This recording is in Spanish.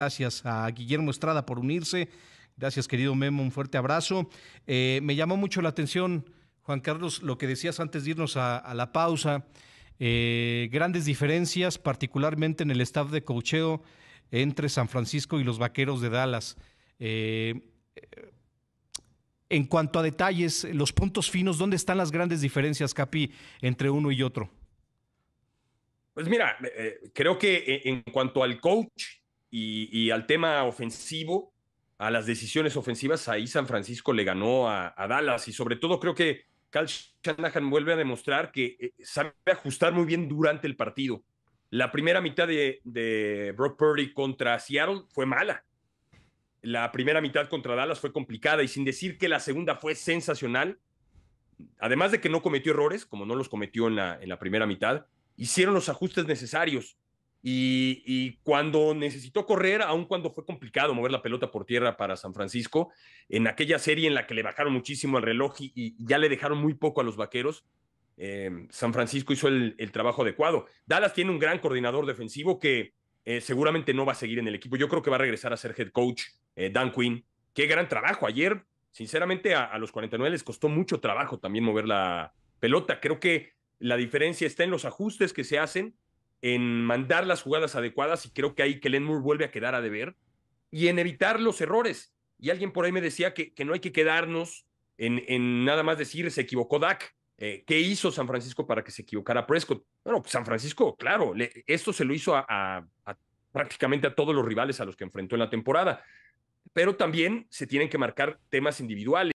Gracias a Guillermo Estrada por unirse. Gracias, querido Memo, un fuerte abrazo. Eh, me llamó mucho la atención, Juan Carlos, lo que decías antes de irnos a, la pausa. Eh, grandes diferencias, particularmente en el staff de cocheo entre San Francisco y los Vaqueros de Dallas. Eh, en cuanto a detalles, los puntos finos, ¿dónde están las grandes diferencias, Capi, entre uno y otro? Pues mira, creo que en cuanto al coach, y, al tema ofensivo, a las decisiones ofensivas, ahí San Francisco le ganó a, Dallas y sobre todo creo que Carl Shanahan vuelve a demostrar que eh, sabe ajustar muy bien durante el partido. La primera mitad de, de Brock Purdy contra Seattle fue mala. La primera mitad contra Dallas fue complicada y sin decir que la segunda fue sensacional, además de que no cometió errores, como no los cometió en la, en la primera mitad, hicieron los ajustes necesarios y, cuando necesitó correr, aun cuando fue complicado mover la pelota por tierra para San Francisco, en aquella serie en la que le bajaron muchísimo el reloj y, ya le dejaron muy poco a los vaqueros, em, San Francisco hizo el, trabajo adecuado. Dallas tiene un gran coordinador defensivo que eh, seguramente no va a seguir en el equipo. Yo creo que va a regresar a ser head coach eh, Dan Quinn. Qué gran trabajo. Ayer, sinceramente, a, a los 49 les costó mucho trabajo también mover la pelota. Creo que la diferencia está en los ajustes que se hacen en mandar las jugadas adecuadas y creo que ahí Len Moore vuelve a quedar a deber y en evitar los errores. Y alguien por ahí me decía que, no hay que quedarnos en, en, nada más decir se equivocó Dak. Eh, ¿Qué hizo San Francisco para que se equivocara Prescott? Bueno, pues San Francisco, claro, esto se lo hizo a prácticamente a todos los rivales a los que enfrentó en la temporada. Pero también se tienen que marcar temas individuales.